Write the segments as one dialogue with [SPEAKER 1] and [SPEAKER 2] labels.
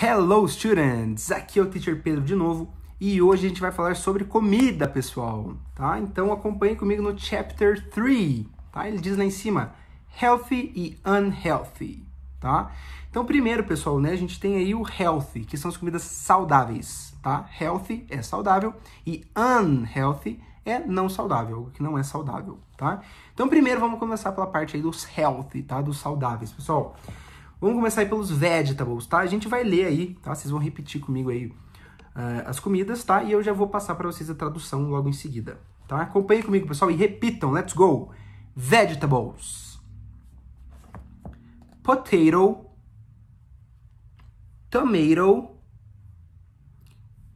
[SPEAKER 1] Hello students, aqui é o teacher Pedro de novo e hoje a gente vai falar sobre comida, pessoal, tá? Então acompanhe comigo no chapter 3, tá? Ele diz lá em cima healthy e unhealthy, tá? Então primeiro, pessoal, né, a gente tem aí o healthy, que são as comidas saudáveis, tá? Healthy é saudável e unhealthy é não saudável, algo que não é saudável, tá? Então primeiro vamos começar pela parte aí dos healthy, tá? Dos saudáveis, pessoal. Vamos começar aí pelos vegetables, tá? A gente vai ler aí, tá? Vocês vão repetir comigo aí uh, as comidas, tá? E eu já vou passar para vocês a tradução logo em seguida, tá? Acompanhem comigo, pessoal, e repitam. Let's go! Vegetables. Potato. Tomato.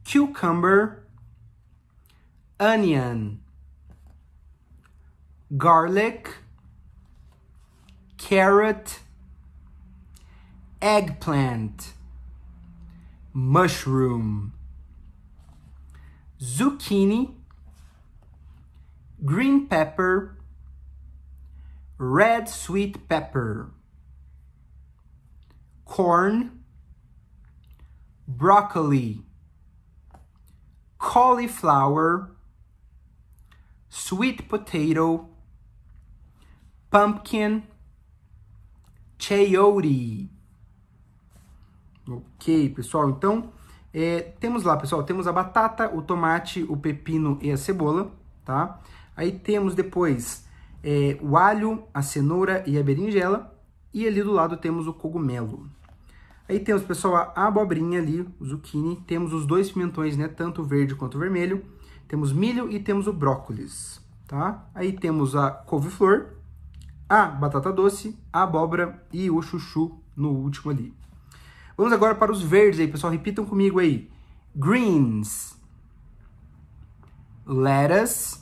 [SPEAKER 1] Cucumber. Onion. Garlic. Carrot. eggplant, mushroom, zucchini, green pepper, red sweet pepper, corn, broccoli, cauliflower, sweet potato, pumpkin, chayote, Ok, pessoal? Então, é, temos lá, pessoal, temos a batata, o tomate, o pepino e a cebola, tá? Aí temos depois é, o alho, a cenoura e a berinjela. E ali do lado temos o cogumelo. Aí temos, pessoal, a abobrinha ali, o zucchini. Temos os dois pimentões, né? Tanto verde quanto vermelho. Temos milho e temos o brócolis, tá? Aí temos a couve-flor, a batata doce, a abóbora e o chuchu no último ali. Vamos agora para os verdes aí, pessoal. Repitam comigo aí. Greens. Lettuce.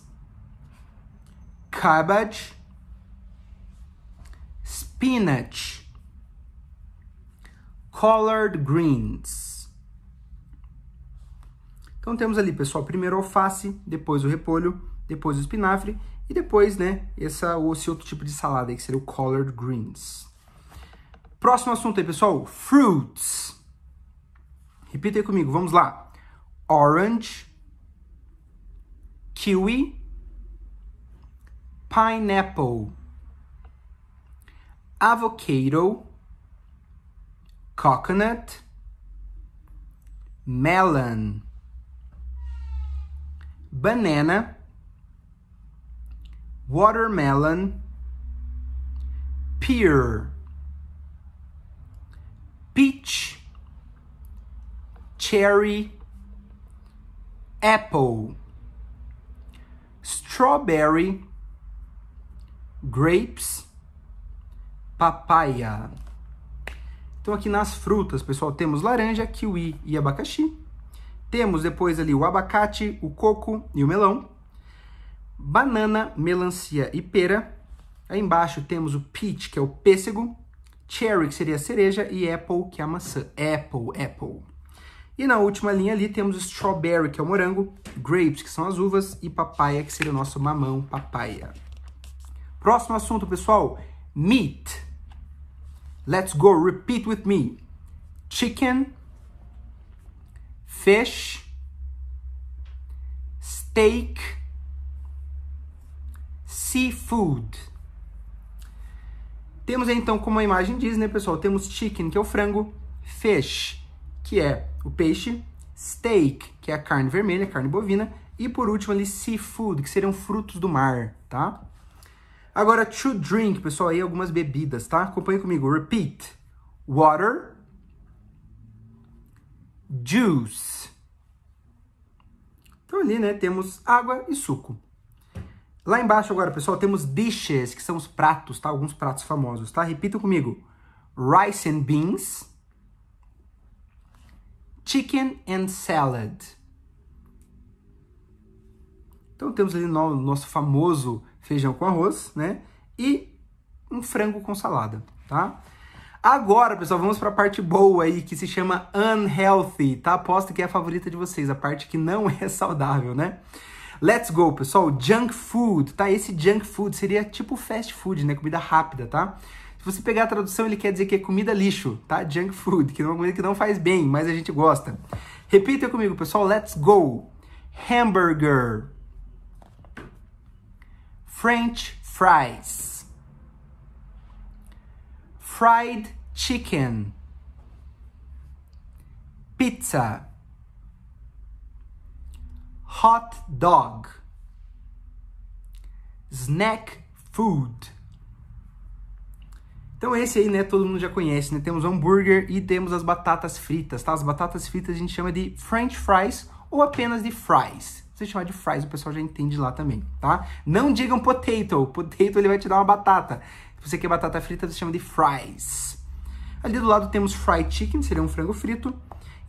[SPEAKER 1] Cabbage. Spinach. colored greens. Então temos ali, pessoal, primeiro alface, depois o repolho, depois o espinafre e depois, né, essa, esse outro tipo de salada aí, que seria o colored greens. Próximo assunto aí, pessoal. Fruits. Repita aí comigo, vamos lá. Orange, kiwi, pineapple, avocado, coconut, melon, banana, watermelon, pear. cherry, apple, strawberry, grapes, papaya. Então aqui nas frutas, pessoal, temos laranja, kiwi e abacaxi. Temos depois ali o abacate, o coco e o melão. Banana, melancia e pera. Aí embaixo temos o peach, que é o pêssego. Cherry, que seria a cereja, e apple, que é a maçã. Apple, apple. E na última linha ali temos strawberry, que é o morango, grapes, que são as uvas, e papaya, que seria o nosso mamão papaya. Próximo assunto, pessoal, meat. Let's go, repeat with me. Chicken, fish, steak, seafood. Temos então, como a imagem diz, né, pessoal? Temos chicken, que é o frango, fish, que é o peixe, steak, que é a carne vermelha, carne bovina, e por último ali seafood, que seriam frutos do mar, tá? Agora to drink, pessoal, aí algumas bebidas, tá? Acompanhe comigo. Repeat. Water, juice. Então ali, né, temos água e suco. Lá embaixo agora, pessoal, temos dishes, que são os pratos, tá? Alguns pratos famosos, tá? Repita comigo. Rice and beans chicken and salad. Então temos ali no nosso famoso feijão com arroz, né? E um frango com salada, tá? Agora, pessoal, vamos para a parte boa aí, que se chama unhealthy, tá? Aposto que é a favorita de vocês, a parte que não é saudável, né? Let's go, pessoal. Junk food, tá? Esse junk food seria tipo fast food, né? Comida rápida, tá? Se você pegar a tradução, ele quer dizer que é comida lixo, tá? Junk food, que é uma comida que não faz bem, mas a gente gosta. Repita comigo, pessoal. Let's go. Hamburger. French fries. Fried chicken. Pizza hot dog, snack food. Então esse aí, né, todo mundo já conhece, né? Temos hambúrguer e temos as batatas fritas, tá? As batatas fritas a gente chama de french fries ou apenas de fries. Se chamar de fries, o pessoal já entende lá também, tá? Não digam potato, potato ele vai te dar uma batata. Se você quer batata frita, você chama de fries. Ali do lado temos fried chicken, seria um frango frito.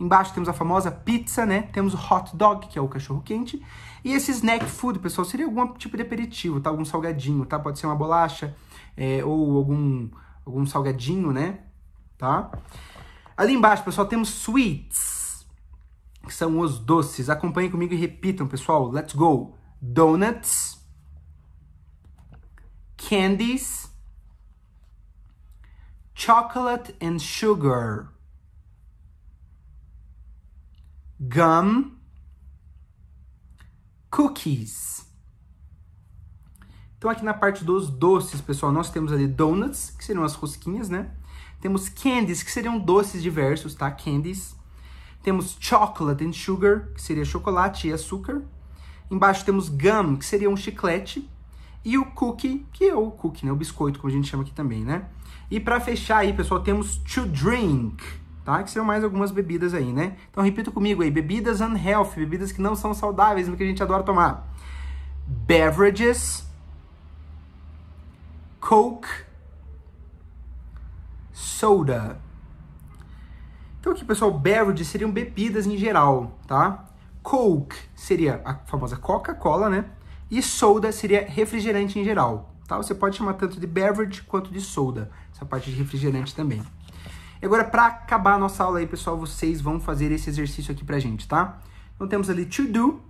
[SPEAKER 1] Embaixo temos a famosa pizza, né? Temos o hot dog, que é o cachorro quente. E esse snack food, pessoal, seria algum tipo de aperitivo, tá? Algum salgadinho, tá? Pode ser uma bolacha é, ou algum, algum salgadinho, né? Tá? Ali embaixo, pessoal, temos sweets, que são os doces. Acompanhem comigo e repitam, pessoal. Let's go. Donuts. Candies. Chocolate and sugar gum, cookies. Então, aqui na parte dos doces, pessoal, nós temos ali donuts, que seriam as rosquinhas, né? Temos candies, que seriam doces diversos, tá? Candies. Temos chocolate and sugar, que seria chocolate e açúcar. Embaixo temos gum, que seria um chiclete. E o cookie, que é o cookie, né? O biscoito, como a gente chama aqui também, né? E para fechar aí, pessoal, temos to drink, tá? Que são mais algumas bebidas aí, né? Então repita comigo aí, bebidas unhealthy, bebidas que não são saudáveis, mas que a gente adora tomar. Beverages, Coke, soda. Então aqui, pessoal, beverages seriam bebidas em geral, tá? Coke seria a famosa Coca-Cola, né? E soda seria refrigerante em geral, tá? Você pode chamar tanto de beverage quanto de soda, essa parte de refrigerante também. E agora, para acabar a nossa aula aí, pessoal, vocês vão fazer esse exercício aqui pra gente, tá? Então temos ali to do,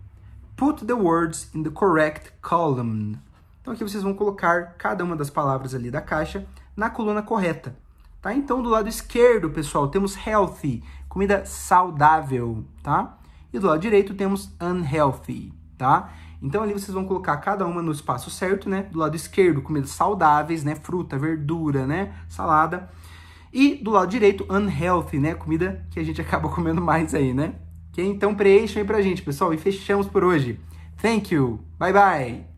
[SPEAKER 1] put the words in the correct column. Então aqui vocês vão colocar cada uma das palavras ali da caixa na coluna correta. Tá? Então do lado esquerdo, pessoal, temos healthy, comida saudável, tá? E do lado direito temos unhealthy, tá? Então ali vocês vão colocar cada uma no espaço certo, né? Do lado esquerdo, comidas saudáveis, né? Fruta, verdura, né? Salada. E do lado direito, unhealthy, né? Comida que a gente acaba comendo mais aí, né? Que então preencham aí pra gente, pessoal. E fechamos por hoje. Thank you. Bye bye.